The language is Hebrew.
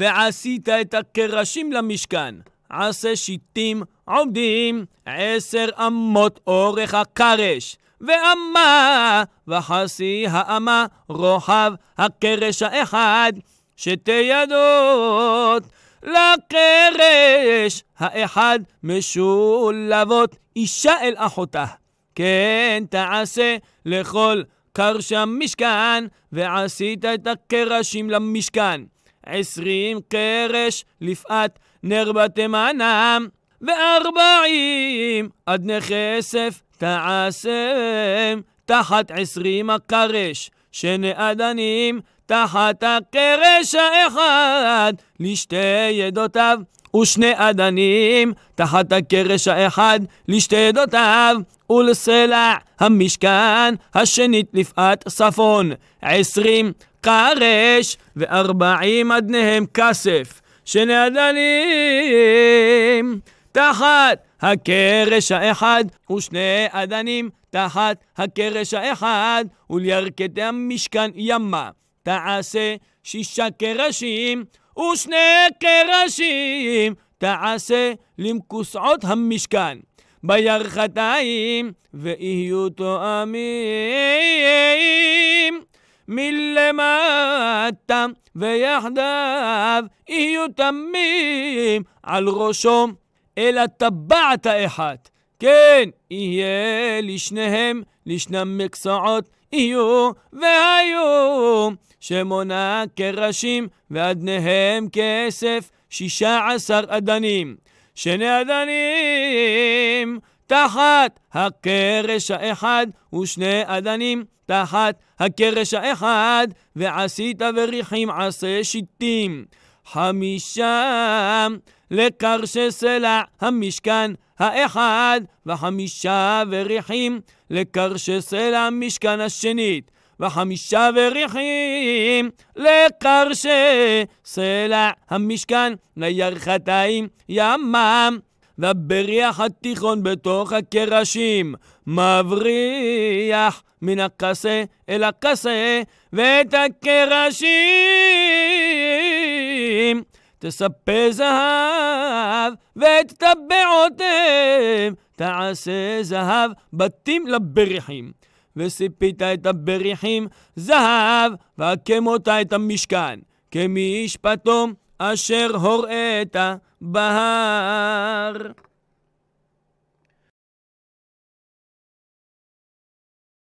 ועשית את הקרשים למשכן. עשה שיטים עומדים עשר אמות אורך הקרש. ואמה וחסי האמה רוחב הקרש האחד שתי ידות לקרש האחד משולבות אישה אל אחותה. כן תעשה לכל קרש המשכן ועשית את הקרשים למשכן. עשרים קרש לפאת נר בתימנם, וארבעים אדני כסף תעשם, תחת עשרים הקרש, שני אדנים תחת הקרש האחד, לשתי ידותיו. ושני אדנים תחת הקרש האחד לשתי עדותיו ולסלע המשכן השנית לפאת צפון עשרים קרש, וארבעים אדניהם כסף, שנעדנים תחת הקרש האחד, ושני אדנים תחת הקרש האחד, ולירכת המשכן ימה, תעשה שישה קרשים, ושני קרשים, תעשה למכוסעות המשכן. בירכתיים, ויהיו תואמים. מלמטה, ויחדיו יהיו תמים על ראשו, אלא טבעת אחת. כן, יהיה לשניהם, לשנם מקצועות יהיו והיו, שמונה קרשים ואדניהם כסף, שישה עשר אדנים. שני אדנים תחת הקרש האחד ושני אדנים תחת הקרש האחד, ועשית וריחים עשה שיטים. חמישה לקרשי סלע המשכן האחד, וחמישה וריחים לקרשי סלע המשכן השנית. וחמישה וריחים לקרשי סלע המשכן לירכתיים ימם והבריח התיכון בתוך הקרשים, מבריח מן הקסה אל הקסה, ואת הקרשים תספה זהב, ואת טבעותיהם תעשה זהב, בתים לבריחים. וסיפית את הבריחים זהב, והקם אותה את המשכן. כמשפטו אשר הוראת בהר.